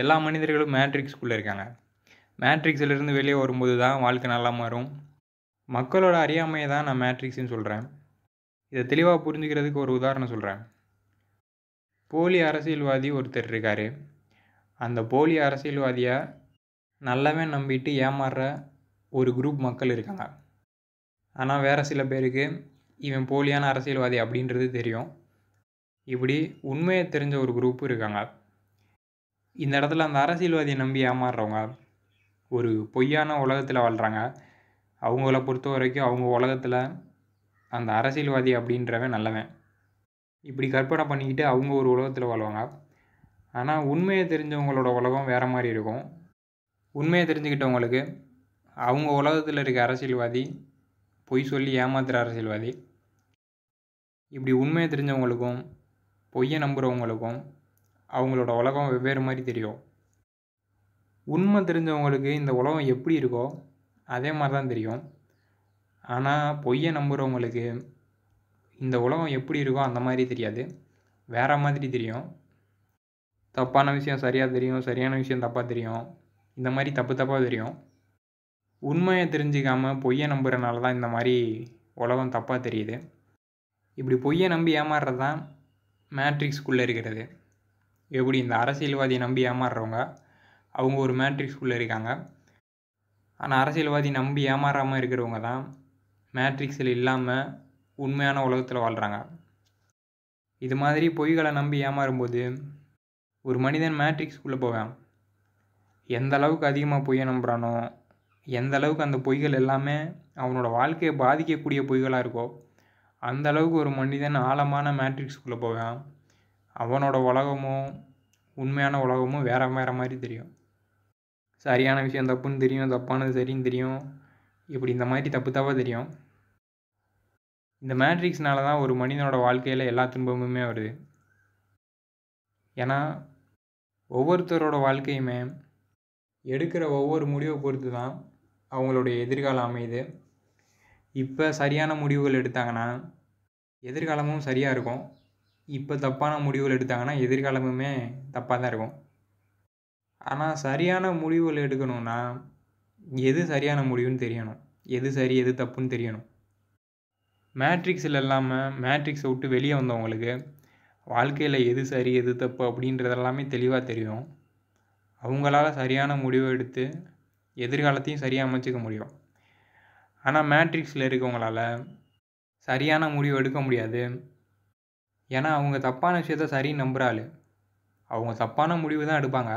எல்லா மனிதர்களும் மேட்ரிக்ஸ்குள்ளே இருக்காங்க மேட்ரிக்ஸிலிருந்து வெளியே வரும்போது தான் வாழ்க்கை நல்லா மாறும் மக்களோட அறியாமையை தான் நான் மேட்ரிக்ஸ்னு சொல்கிறேன் இதை தெளிவாக புரிஞ்சுக்கிறதுக்கு ஒரு உதாரணம் சொல்கிறேன் போலி அரசியல்வாதி ஒருத்தர் இருக்கார் அந்த போலி அரசியல்வாதியை நல்லாவே நம்பிட்டு ஏமாறுற ஒரு குரூப் மக்கள் இருக்காங்க ஆனால் வேறு சில பேருக்கு இவன் போலியான அரசியல்வாதி அப்படின்றது தெரியும் இப்படி உண்மையை தெரிஞ்ச ஒரு குரூப்பும் இருக்காங்க இந்த இடத்துல அந்த அரசியல்வாதியை நம்பி ஏமாறுறவங்க ஒரு பொய்யான உலகத்தில் வாழ்கிறாங்க அவங்கள பொறுத்த வரைக்கும் அவங்க உலகத்தில் அந்த அரசியல்வாதி அப்படின்றவன் நல்லவன் இப்படி கற்பனை பண்ணிக்கிட்டு அவங்க ஒரு உலகத்தில் வாழ்வாங்க ஆனால் உண்மையை தெரிஞ்சவங்களோட உலகம் வேறு மாதிரி இருக்கும் உண்மையை தெரிஞ்சுக்கிட்டவங்களுக்கு அவங்க உலகத்தில் இருக்க அரசியல்வாதி பொய் சொல்லி ஏமாத்துகிற அரசியல்வாதி இப்படி உண்மையை தெரிஞ்சவங்களுக்கும் பொய்யை நம்புகிறவங்களுக்கும் அவங்களோட உலகம் வெவ்வேறு மாதிரி தெரியும் உண்மை தெரிஞ்சவங்களுக்கு இந்த உலகம் எப்படி இருக்கோ அதே மாதிரி தான் தெரியும் ஆனால் பொய்யை நம்புகிறவங்களுக்கு இந்த உலகம் எப்படி இருக்கோ அந்த மாதிரி தெரியாது வேறு மாதிரி தெரியும் தப்பான விஷயம் சரியாக தெரியும் சரியான விஷயம் தப்பாக தெரியும் இந்த மாதிரி தப்பு தப்பாக தெரியும் உண்மையை தெரிஞ்சுக்காமல் பொய்யை நம்புகிறனால தான் இந்த மாதிரி உலகம் தப்பாக தெரியுது இப்படி பொய்யை நம்பி ஏமாறுறது தான் மேட்ரிக்ஸ்குள்ளே இருக்கிறது எப்படி இந்த அரசியல்வாதியை நம்பி ஏமாறுறவங்க அவங்க ஒரு மேட்ரிக்ஸ்குள்ளே இருக்காங்க ஆனால் அரசியல்வாதி நம்பி ஏமாறாமல் இருக்கிறவங்க தான் மேட்ரிக்ஸில் இல்லாமல் உண்மையான உலகத்தில் வாழ்கிறாங்க இது மாதிரி பொய்களை நம்பி ஏமாறும்போது ஒரு மனிதன் மேட்ரிக்ஸ்குள்ளே போவேன் எந்த அளவுக்கு அதிகமாக பொய்யை நம்புகிறானோ எந்த அளவுக்கு அந்த பொய்கள் எல்லாமே அவனோட வாழ்க்கையை பாதிக்கக்கூடிய பொய்களாக இருக்கோ அந்த அளவுக்கு ஒரு மனிதன் ஆழமான மேட்ரிக்ஸ்குள்ளே போவேன் அவனோட உலகமும் உண்மையான உலகமும் வேற வேறு மாதிரி தெரியும் சரியான விஷயம் தப்புன்னு தெரியும் தப்பானது சரின்னு தெரியும் இப்படி இந்த மாதிரி தப்பு தப்பாக தெரியும் இந்த மேட்ரிக்ஸ்னால தான் ஒரு மனிதனோட வாழ்க்கையில் எல்லா துன்பமுமே வருது ஏன்னா ஒவ்வொருத்தரோட வாழ்க்கையுமே எடுக்கிற ஒவ்வொரு முடிவை பொறுத்து தான் அவங்களுடைய எதிர்காலம் அமையுது இப்போ சரியான முடிவுகள் எடுத்தாங்கன்னா எதிர்காலமும் சரியாக இருக்கும் இப்போ தப்பான முடிவுகள் எடுத்தாங்கன்னா எதிர்காலமுமே தப்பாக தான் இருக்கும் ஆனால் சரியான முடிவுகள் எடுக்கணும்னா எது சரியான முடிவுன்னு தெரியணும் எது சரி எது தப்புன்னு தெரியணும் மேட்ரிக்ஸில் இல்லாமல் மேட்ரிக்ஸை விட்டு வெளியே வந்தவங்களுக்கு வாழ்க்கையில் எது சரி எது தப்பு அப்படின்றதெல்லாமே தெளிவாக தெரியும் அவங்களால சரியான முடிவு எடுத்து எதிர்காலத்தையும் சரியாக அமைச்சிக்க முடியும் ஆனால் மேட்ரிக்ஸில் இருக்கவங்களால் சரியான முடிவு எடுக்க முடியாது ஏன்னா அவங்க தப்பான விஷயத்த சரின்னு நம்புகிறாள் அவங்க தப்பான முடிவு தான் எடுப்பாங்க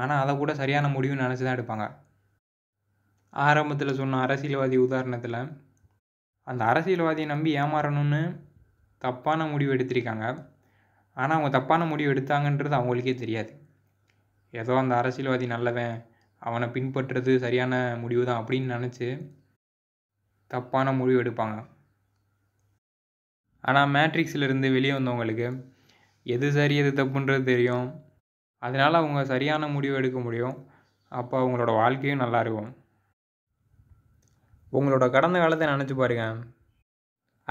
ஆனால் அதை கூட சரியான முடிவுன்னு நினச்சி தான் எடுப்பாங்க ஆரம்பத்தில் சொன்ன அரசியல்வாதி உதாரணத்தில் அந்த அரசியல்வாதியை நம்பி ஏமாறணும்னு தப்பான முடிவு எடுத்திருக்காங்க ஆனால் அவங்க தப்பான முடிவு எடுத்தாங்கன்றது அவங்களுக்கே தெரியாது ஏதோ அந்த அரசியல்வாதி நல்லவன் அவனை பின்பற்றுறது சரியான முடிவு தான் அப்படின்னு நினச்சி தப்பான முடிவு எடுப்பாங்க ஆனால் மேட்ரிக்ஸிலிருந்து வெளியே வந்தவங்களுக்கு எது சரி எது தப்புன்றது தெரியும் அதனால் அவங்க சரியான முடிவு எடுக்க முடியும் அப்போ அவங்களோட வாழ்க்கையும் நல்லாயிருக்கும் உங்களோட கடந்த காலத்தை நினச்சி பாருங்கள்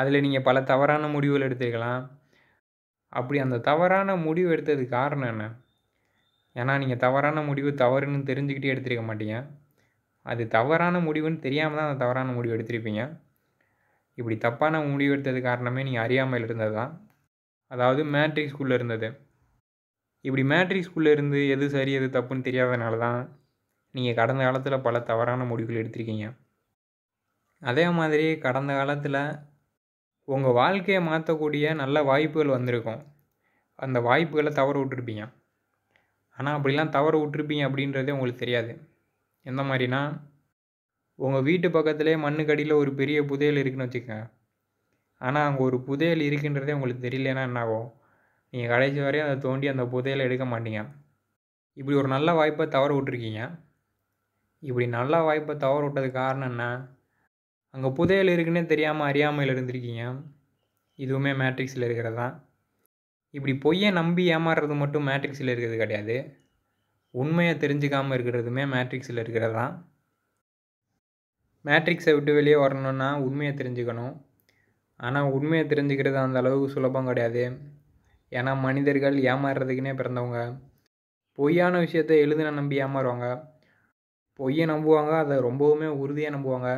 அதில் நீங்கள் பல தவறான முடிவுகள் எடுத்திருக்கலாம் அப்படி அந்த தவறான முடிவு எடுத்ததுக்கு காரணம் என்ன ஏன்னா நீங்கள் தவறான முடிவு தவறுன்னு தெரிஞ்சுக்கிட்டே எடுத்திருக்க மாட்டீங்க அது தவறான முடிவுன்னு தெரியாமல் தான் அந்த தவறான முடிவு எடுத்திருப்பீங்க இப்படி தப்பான முடிவு எடுத்தது காரணமே நீங்கள் அறியாமல் இருந்தது தான் அதாவது மேட்ரிக்ஸ்குள்ளே இருந்தது இப்படி மேட்ரிக்ஸ்குள்ளே இருந்து எது சரி எது தப்புன்னு தெரியாதனால தான் நீங்கள் கடந்த காலத்தில் பல தவறான முடிவுகள் எடுத்திருக்கீங்க அதே மாதிரி கடந்த காலத்தில் உங்கள் வாழ்க்கையை மாற்றக்கூடிய நல்ல வாய்ப்புகள் வந்திருக்கும் அந்த வாய்ப்புகளை தவற விட்டுருப்பீங்க ஆனால் அப்படிலாம் தவறு விட்டுருப்பீங்க அப்படின்றதே உங்களுக்கு தெரியாது எந்த மாதிரினா உங்கள் வீட்டு பக்கத்துலேயே மண்ணுக்கடியில் ஒரு பெரிய புதையல் இருக்குதுன்னு வச்சுக்கோங்க ஆனால் அங்கே ஒரு புதையல் இருக்குன்றதே உங்களுக்கு தெரியலன்னா என்னாகும் நீங்கள் கடைசி வரையும் அதை தோண்டி அந்த புதையலை எடுக்க மாட்டீங்க இப்படி ஒரு நல்ல வாய்ப்பை தவற விட்டுருக்கீங்க இப்படி நல்ல வாய்ப்பை தவற விட்டதுக்கு காரணம் என்ன அங்கே புதையல் இருக்குன்னே தெரியாமல் அறியாமையில் இருந்திருக்கீங்க இதுவுமே மேட்ரிக்ஸில் இருக்கிறது தான் இப்படி பொய்யை நம்பி ஏமாறுறது மட்டும் மேட்ரிக்ஸில் இருக்கிறது கிடையாது உண்மையை தெரிஞ்சுக்காமல் இருக்கிறதுமே மேட்ரிக்ஸில் இருக்கிறது தான் மேட்ரிக்ஸை விட்டு வெளியே வரணுன்னா உண்மையை தெரிஞ்சுக்கணும் ஆனால் உண்மையை தெரிஞ்சுக்கிறது அந்த அளவுக்கு சுலபம் கிடையாது ஏன்னா மனிதர்கள் ஏமாறுறதுக்குனே பிறந்தவங்க பொய்யான விஷயத்தை எழுதுன நம்பி ஏமாறுவாங்க பொய்யை நம்புவாங்க அதை ரொம்பவுமே உறுதியாக நம்புவாங்க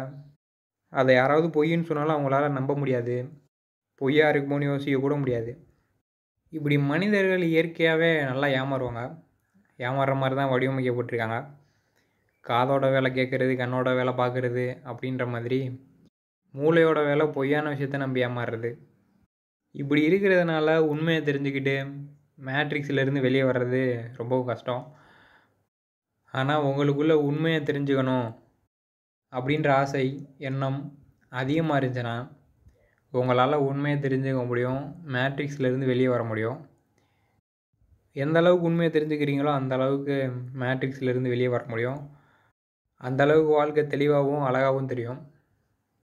அதை யாராவது பொய்ன்னு சொன்னாலும் அவங்களால நம்ப முடியாது பொய்யா இருக்குமோன்னு யோசிக்க கூட முடியாது இப்படி மனிதர்கள் இயற்கையாகவே நல்லா ஏமாறுவாங்க ஏமாறுற மாதிரி தான் வடிவமைக்கப்பட்டிருக்காங்க காதோட வேலை கேட்குறது கண்ணோட வேலை பார்க்குறது அப்படின்ற மாதிரி மூளையோட வேலை பொய்யான விஷயத்த நம்பி ஏமாறுறது இப்படி இருக்கிறதுனால உண்மையை தெரிஞ்சுக்கிட்டு மேட்ரிக்ஸ்லேருந்து வெளியே வர்றது ரொம்பவும் கஷ்டம் ஆனால் உங்களுக்குள்ள உண்மையை தெரிஞ்சுக்கணும் அப்படின்ற ஆசை எண்ணம் அதிகமாக இருந்துச்சுன்னா உங்களால் உண்மையை தெரிஞ்சுக்க முடியும் மேட்ரிக்ஸ்லேருந்து வெளியே வர முடியும் எந்த அளவுக்கு உண்மையை தெரிஞ்சுக்கிறீங்களோ அந்த அளவுக்கு மேட்ரிக்ஸ்லேருந்து வெளியே வர முடியும் அந்தளவுக்கு வாழ்க்கை தெளிவாகவும் அழகாகவும் தெரியும்